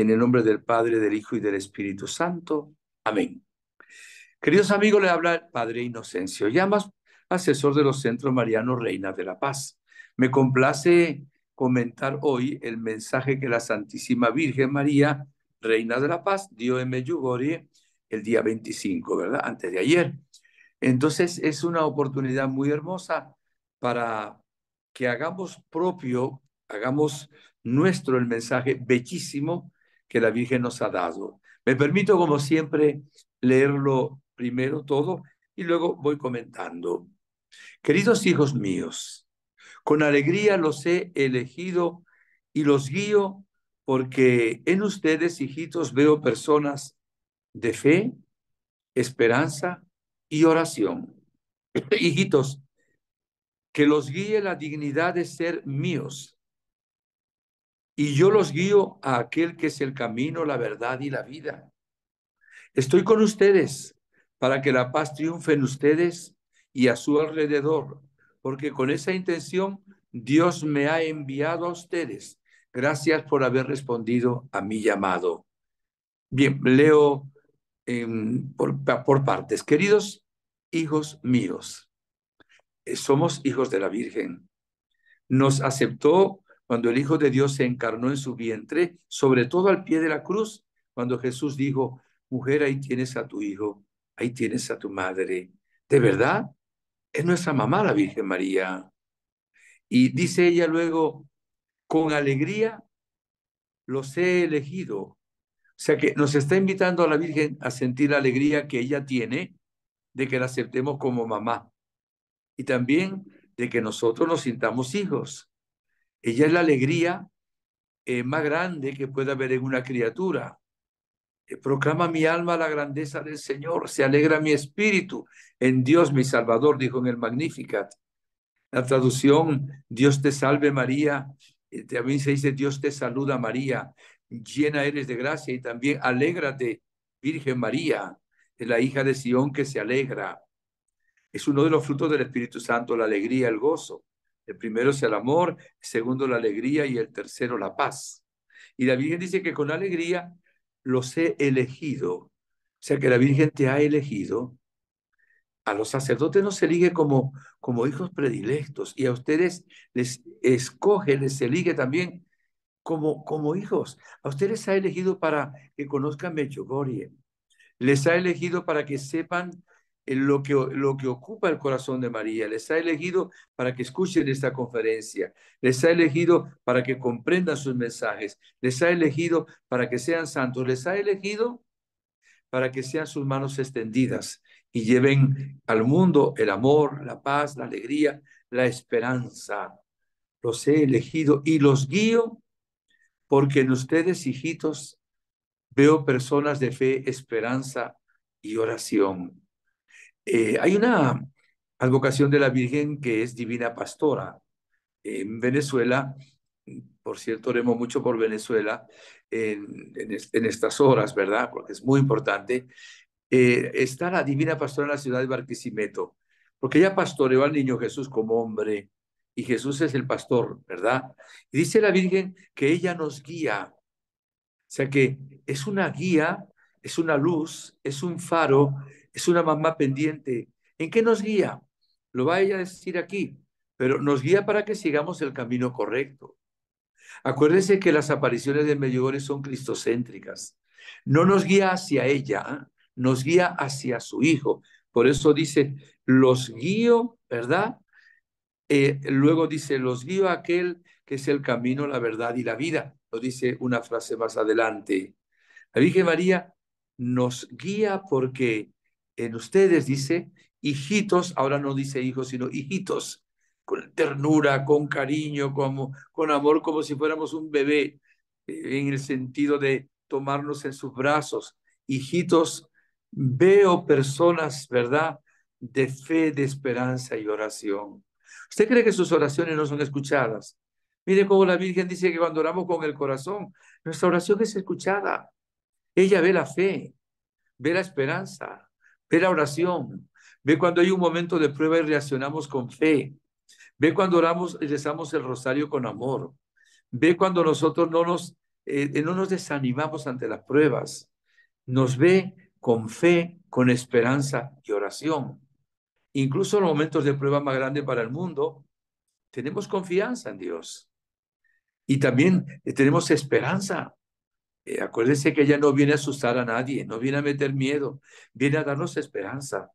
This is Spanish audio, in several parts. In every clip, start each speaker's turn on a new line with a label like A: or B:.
A: en el nombre del Padre, del Hijo y del Espíritu Santo. Amén. Queridos amigos, le habla el Padre Inocencio Llamas, asesor de los Centros marianos, Reina de la Paz. Me complace comentar hoy el mensaje que la Santísima Virgen María, Reina de la Paz, dio en Meyugori el día 25, ¿verdad? Antes de ayer. Entonces es una oportunidad muy hermosa para que hagamos propio, hagamos nuestro el mensaje bellísimo que la Virgen nos ha dado. Me permito, como siempre, leerlo primero todo y luego voy comentando. Queridos hijos míos, con alegría los he elegido y los guío porque en ustedes, hijitos, veo personas de fe, esperanza y oración. hijitos, que los guíe la dignidad de ser míos y yo los guío a aquel que es el camino, la verdad y la vida. Estoy con ustedes para que la paz triunfe en ustedes y a su alrededor, porque con esa intención Dios me ha enviado a ustedes. Gracias por haber respondido a mi llamado. Bien, leo em, por partes. Queridos hijos míos, eh, somos hijos de la Virgen. Nos aceptó cuando el Hijo de Dios se encarnó en su vientre, sobre todo al pie de la cruz, cuando Jesús dijo, mujer, ahí tienes a tu hijo, ahí tienes a tu madre. De verdad, es nuestra mamá la Virgen María. Y dice ella luego, con alegría los he elegido. O sea que nos está invitando a la Virgen a sentir la alegría que ella tiene de que la aceptemos como mamá y también de que nosotros nos sintamos hijos. Ella es la alegría eh, más grande que puede haber en una criatura. Eh, proclama mi alma la grandeza del Señor, se alegra mi espíritu en Dios mi Salvador, dijo en el Magnificat. La traducción, Dios te salve María, eh, también se dice Dios te saluda María, llena eres de gracia y también alégrate Virgen María, la hija de Sión que se alegra. Es uno de los frutos del Espíritu Santo, la alegría, el gozo. El primero es el amor, el segundo la alegría y el tercero la paz. Y la Virgen dice que con alegría los he elegido. O sea que la Virgen te ha elegido. A los sacerdotes no nos elige como, como hijos predilectos y a ustedes les escoge, les elige también como, como hijos. A ustedes les ha elegido para que conozcan Mechogorie. Les ha elegido para que sepan eh, lo que, lo que ocupa el corazón de María. Les ha elegido para que escuchen esta conferencia. Les ha elegido para que comprendan sus mensajes. Les ha elegido para que sean santos. Les ha elegido para que sean sus manos extendidas y lleven al mundo el amor, la paz, la alegría, la esperanza. Los he elegido y los guío porque en ustedes, hijitos, veo personas de fe, esperanza y oración. Eh, hay una advocación de la Virgen que es divina pastora. En Venezuela, por cierto, oremos mucho por Venezuela en, estas horas, ¿verdad? Porque es muy importante. Eh, está la divina pastora en la ciudad de Barquisimeto, porque ella pastoreó al niño Jesús como hombre y Jesús es el pastor, ¿verdad? Y dice la Virgen que ella nos guía. O sea que es una guía, es una luz, es un faro es una mamá pendiente. ¿En qué nos guía? Lo va ella a decir aquí, pero nos guía para que sigamos el camino correcto. Acuérdense que las apariciones de Medjugorje son cristocéntricas. No nos guía hacia ella, ¿eh? nos guía hacia su hijo. Por eso dice, los guío, ¿verdad? Eh, luego dice, los guío aquel que es el camino, la verdad y la vida. Lo dice una frase más adelante. La Virgen María nos guía porque en ustedes, dice, hijitos, ahora no dice hijos, sino hijitos, con ternura, con cariño, con, con amor, como si fuéramos un bebé, eh, en el sentido de tomarnos en sus brazos. Hijitos, veo personas, ¿verdad?, de fe, de esperanza y oración. ¿Usted cree que sus oraciones no son escuchadas? Mire cómo la Virgen dice que cuando oramos con el corazón, nuestra oración es escuchada. Ella ve la fe, ve la esperanza, Ve la oración. Ve cuando hay un momento de prueba y reaccionamos con fe. Ve cuando oramos y rezamos el rosario con amor. Ve cuando nosotros no nos, eh, eh, no nos desanimamos ante las pruebas. Nos ve con fe, con esperanza y oración. Incluso en los momentos de prueba más grandes para el mundo, tenemos confianza en Dios. Y también eh, tenemos esperanza. Eh, acuérdense que ella no viene a asustar a nadie, no viene a meter miedo, viene a darnos esperanza.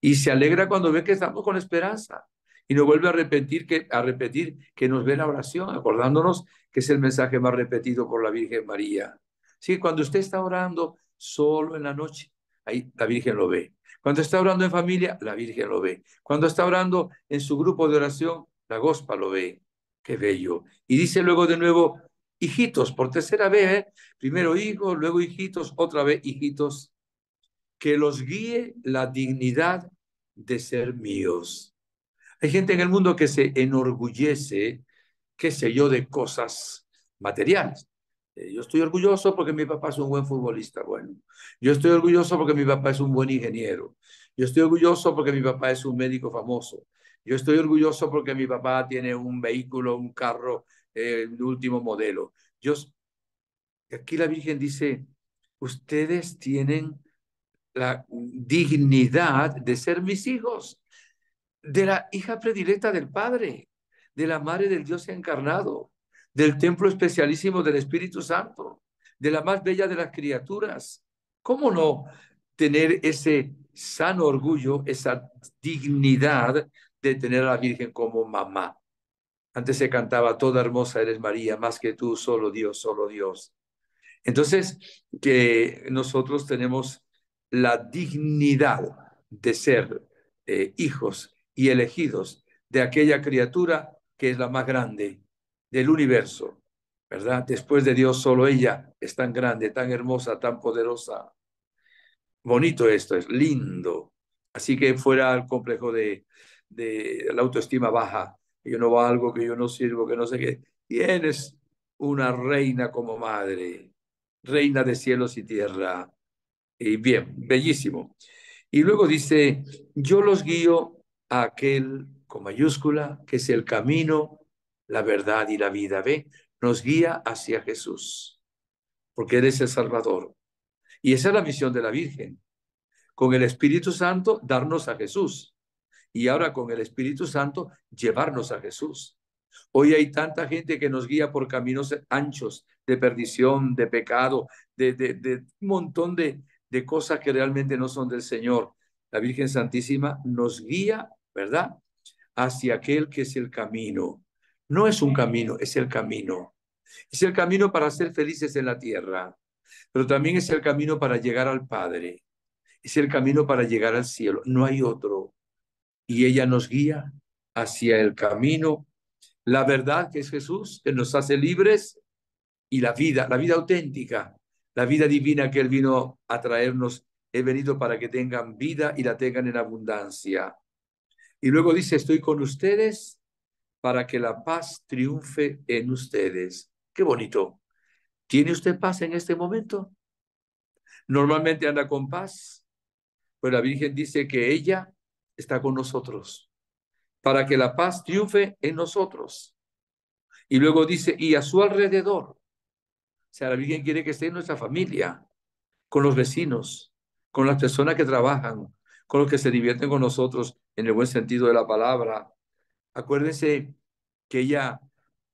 A: Y se alegra cuando ve que estamos con esperanza. Y nos vuelve a repetir que, a repetir que nos ve la oración, acordándonos que es el mensaje más repetido por la Virgen María. Sí, cuando usted está orando solo en la noche, ahí la Virgen lo ve. Cuando está orando en familia, la Virgen lo ve. Cuando está orando en su grupo de oración, la Gospa lo ve. Qué bello. Y dice luego de nuevo, hijitos, por tercera vez, primero hijos, luego hijitos, otra vez hijitos, que los guíe la dignidad de ser míos. Hay gente en el mundo que se enorgullece, qué sé yo, de cosas materiales. Eh, yo estoy orgulloso porque mi papá es un buen futbolista, bueno. Yo estoy orgulloso porque mi papá es un buen ingeniero. Yo estoy orgulloso porque mi papá es un médico famoso. Yo estoy orgulloso porque mi papá tiene un vehículo, un carro eh, el último modelo. aquí la Virgen dice, ustedes tienen la dignidad de ser mis hijos, de la hija predilecta del Padre, de la Madre del Dios encarnado, del templo especialísimo del Espíritu Santo, de la más bella de las criaturas. ¿Cómo no tener ese sano orgullo, esa dignidad de tener a la Virgen como mamá? Antes se cantaba, toda hermosa eres María, más que tú, solo Dios, solo Dios. Entonces, que nosotros tenemos la dignidad de ser eh, hijos y elegidos de aquella criatura que es la más grande del universo, ¿verdad? Después de Dios, solo ella es tan grande, tan hermosa, tan poderosa. Bonito esto, es lindo. Así que fuera el complejo de la autoestima baja, que yo no valgo, que yo no sirvo, que no sé qué. Tienes una reina como madre, reina de cielos y tierra. Y bien, bellísimo. Y luego dice, yo los guío a aquel con mayúscula, que es el camino, la verdad y la vida. ¿Ve? Nos guía hacia Jesús, porque Él es el Salvador. Y esa es la misión de la Virgen. Con el Espíritu Santo, darnos a Jesús y ahora con el Espíritu Santo llevarnos a Jesús. Hoy hay tanta gente que nos guía por caminos anchos de perdición, de pecado, de, de, un montón de, de cosas que realmente no son del Señor. La Virgen Santísima nos guía, ¿verdad? Hacia aquel que es el camino. No es un camino, es el camino. Es el camino para ser felices en la tierra, pero también es el camino para llegar al Padre. Es el camino para llegar al cielo. No hay otro y ella nos guía hacia el camino, la verdad que es Jesús, que nos hace libres y la vida, la vida auténtica, la vida divina que Él vino a traernos. He venido para que tengan vida y la tengan en abundancia. Y luego dice, estoy con ustedes para que la paz triunfe en ustedes. Qué bonito. ¿Tiene usted paz en este momento? Normalmente anda con paz, pues la Virgen dice que ella está con nosotros, para que la paz triunfe en nosotros. Y luego dice, y a su alrededor. O sea, la Virgen quiere que esté en nuestra familia, con los vecinos, con las personas que trabajan, con los que se divierten con nosotros, en el buen sentido de la palabra. Acuérdense que ella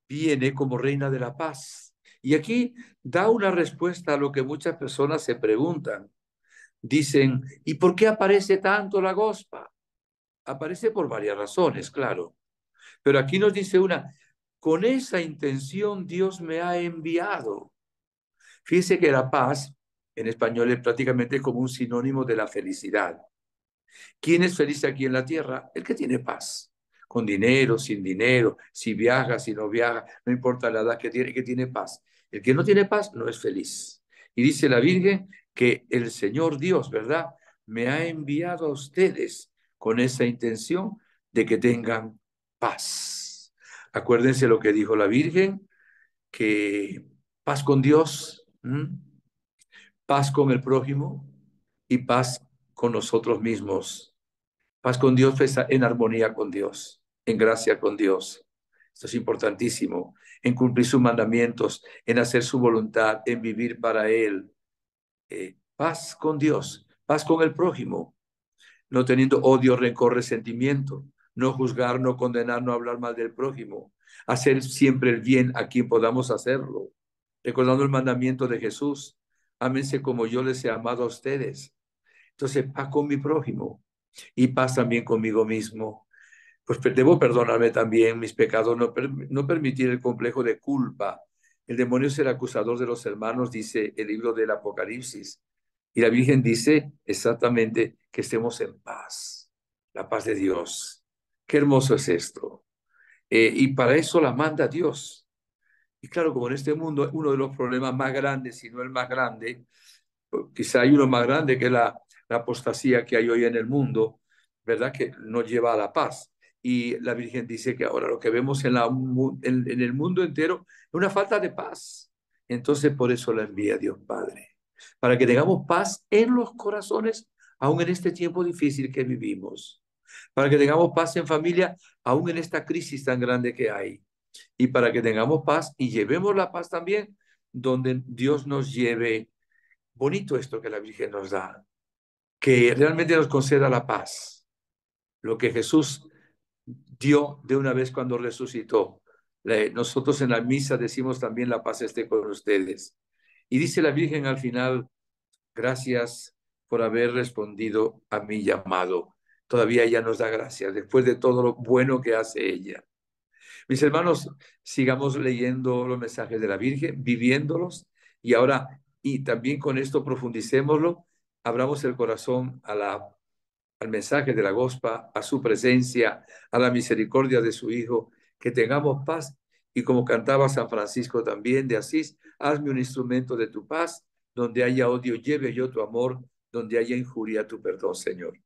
A: viene como reina de la paz. Y aquí da una respuesta a lo que muchas personas se preguntan. Dicen, ¿y por qué aparece tanto la gospa? aparece por varias razones, claro. Pero aquí nos dice una, con esa intención Dios me ha enviado. Fíjese que la paz en español es prácticamente como un sinónimo de la felicidad. ¿Quién es feliz aquí en la tierra? El que tiene paz, con dinero, sin dinero, si viaja, si no viaja, no importa la edad que tiene, que tiene paz. El que no tiene paz no es feliz. Y dice la Virgen que el Señor Dios, ¿verdad? Me ha enviado a ustedes con esa intención de que tengan paz. Acuérdense lo que dijo la Virgen, que paz con Dios, paz con el prójimo y paz con nosotros mismos. Paz con Dios pues, en armonía con Dios, en gracia con Dios. Esto es importantísimo, en cumplir sus mandamientos, en hacer su voluntad, en vivir para Él. Eh, paz con Dios, paz con el prójimo, no teniendo odio, rencor, resentimiento, no juzgar, no condenar, no hablar mal del prójimo, hacer siempre el bien a quien podamos hacerlo, recordando el mandamiento de Jesús, ámense como yo les he amado a ustedes. Entonces, paz con mi prójimo y paz también conmigo mismo. Pues debo perdonarme también mis pecados, no, no permitir el complejo de culpa. El demonio es el acusador de los hermanos, dice el libro del Apocalipsis. Y la Virgen dice exactamente que estemos en paz, la paz de Dios. Qué hermoso es esto. Eh, y para eso la manda Dios. Y claro, como en este mundo uno de los problemas más grandes, si no el más grande, pues, quizá hay uno más grande que la, apostasía que hay hoy en el mundo, ¿verdad? Que no lleva a la paz. Y la Virgen dice que ahora lo que vemos en, en el mundo entero es una falta de paz. Entonces por eso la envía Dios Padre para que tengamos paz en los corazones, aún en este tiempo difícil que vivimos, para que tengamos paz en familia, aún en esta crisis tan grande que hay, y para que tengamos paz y llevemos la paz también donde Dios nos lleve. Bonito esto que la Virgen nos da, que realmente nos conceda la paz, lo que Jesús dio de una vez cuando resucitó. Nosotros en la misa decimos también la paz esté con ustedes. Y dice la Virgen al final, gracias por haber respondido a mi llamado. Todavía ella nos da gracias después de todo lo bueno que hace ella. Mis hermanos, sigamos leyendo los mensajes de la Virgen, viviéndolos y ahora, y también con esto profundicémoslo, abramos el corazón a la, al mensaje de la Gospa, a su presencia, a la misericordia de su Hijo, que tengamos paz y como cantaba San Francisco también de Asís, hazme un instrumento de tu paz, donde haya odio lleve yo tu amor, donde haya injuria tu perdón, Señor.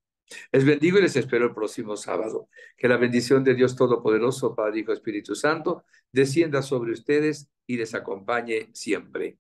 A: Les bendigo y les espero el próximo sábado. Que la bendición de Dios Todopoderoso, Padre, Hijo, Espíritu Santo, descienda sobre ustedes y les acompañe siempre.